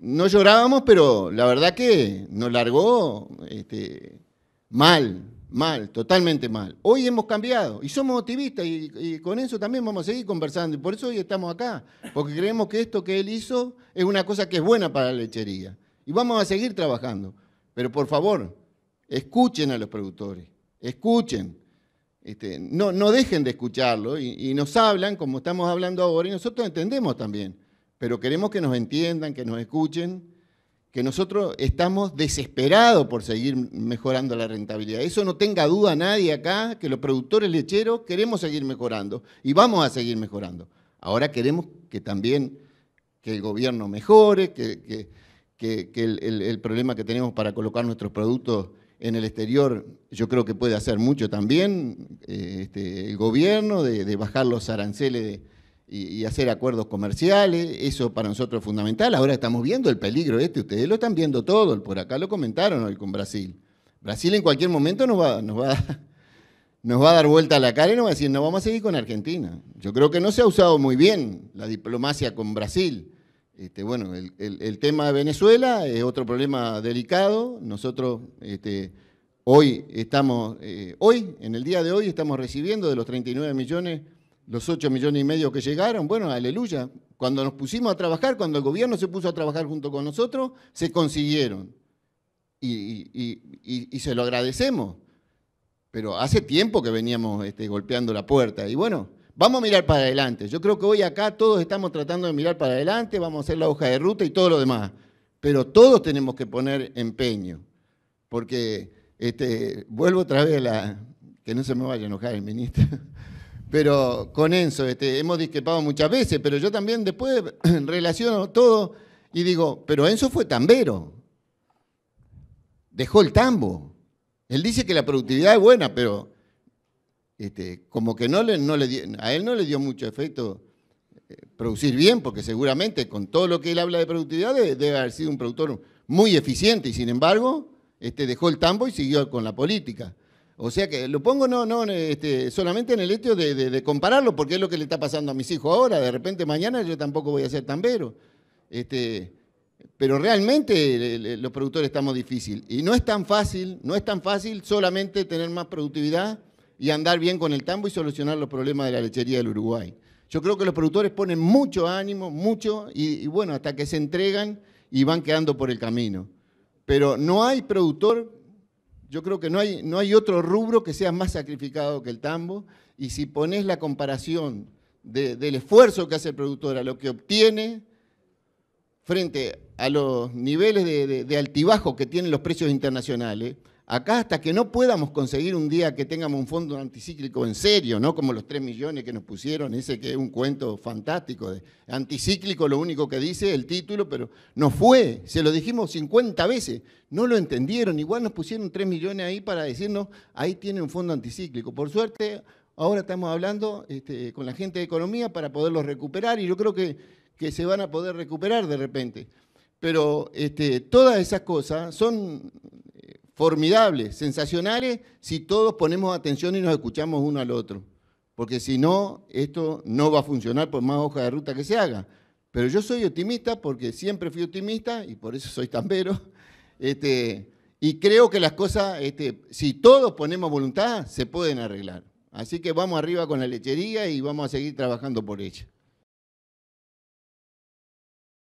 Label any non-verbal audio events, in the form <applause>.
no llorábamos, pero la verdad que nos largó este, mal, mal, totalmente mal. Hoy hemos cambiado y somos optimistas y, con eso también vamos a seguir conversando. Y por eso hoy estamos acá, porque creemos que esto que él hizo es una cosa que es buena para la lechería. Y vamos a seguir trabajando. Pero por favor, escuchen a los productores, escuchen. Este, no, no dejen de escucharlo y, y nos hablan como estamos hablando ahora y nosotros entendemos también pero queremos que nos entiendan, que nos escuchen, que nosotros estamos desesperados por seguir mejorando la rentabilidad. Eso no tenga duda nadie acá, que los productores lecheros queremos seguir mejorando y vamos a seguir mejorando. Ahora queremos que también que el gobierno mejore, que, que, el, problema que tenemos para colocar nuestros productos en el exterior yo creo que puede hacer mucho también eh, este, el gobierno, de, de, bajar los aranceles de, y, hacer acuerdos comerciales, eso para nosotros es fundamental. Ahora estamos viendo el peligro este, ustedes lo están viendo todo, por acá lo comentaron hoy con Brasil. Brasil en cualquier momento nos va, nos <laughs> nos va a dar vuelta a la cara y nos va a decir, no vamos a seguir con Argentina. Yo creo que no se ha usado muy bien la diplomacia con Brasil. Este, bueno, el, tema de Venezuela es otro problema delicado. Nosotros este, hoy estamos, eh, hoy, en el día de hoy, estamos recibiendo de los 39 millones los 8 millones y medio que llegaron, bueno, aleluya. Cuando nos pusimos a trabajar, cuando el gobierno se puso a trabajar junto con nosotros, se consiguieron. Y, se lo agradecemos. Pero hace tiempo que veníamos este, golpeando la puerta. Y bueno, vamos a mirar para adelante. Yo creo que hoy acá todos estamos tratando de mirar para adelante, vamos a hacer la hoja de ruta y todo lo demás. Pero todos tenemos que poner empeño. Porque, este, vuelvo otra vez a la... Que no se me vaya a enojar el ministro pero con Enzo este, hemos discrepado muchas veces, pero yo también después <clears throat> relaciono todo y digo, pero Enzo fue tambero, dejó el tambo. Él dice que la productividad es buena, pero este, como que no le, a él no le dio mucho efecto eh, producir bien, porque seguramente con todo lo que él habla de productividad debe, haber sido un productor muy eficiente y sin embargo este, dejó el tambo y siguió con la política. O sea que lo pongo no, no este, solamente en el hecho de, compararlo, porque es lo que le está pasando a mis hijos ahora. De repente mañana yo tampoco voy a ser tambero. Este, pero realmente los productores estamos difíciles. Y no es tan fácil, no es tan fácil solamente tener más productividad y andar bien con el tambo y solucionar los problemas de la lechería del Uruguay. Yo creo que los productores ponen mucho ánimo, mucho, y bueno, hasta que se entregan y van quedando por el camino. Pero no hay productor yo creo que no hay, no hay otro rubro que sea más sacrificado que el tambo y si pones la comparación del esfuerzo que hace el productor a lo que obtiene frente a los niveles de altibajo que tienen los precios internacionales, Acá hasta que no podamos conseguir un día que tengamos un fondo anticíclico en serio, no como los 3 millones que nos pusieron, ese que es un cuento fantástico. De anticíclico lo único que dice el título, pero no fue, se lo dijimos 50 veces, no lo entendieron, igual nos pusieron 3 millones ahí para decirnos, ahí tiene un fondo anticíclico. Por suerte, ahora estamos hablando este, con la gente de economía para poderlos recuperar y yo creo que, que se van a poder recuperar de repente. Pero este, todas esas cosas son formidables, sensacionales, si todos ponemos atención y nos escuchamos uno al otro. Porque si no, esto no va a funcionar por más hoja de ruta que se haga. Pero yo soy optimista porque siempre fui optimista y por eso soy tambero. <laughs> Este, y creo que las cosas, este, si todos ponemos voluntad, se pueden arreglar. Así que vamos arriba con la lechería y vamos a seguir trabajando por ella.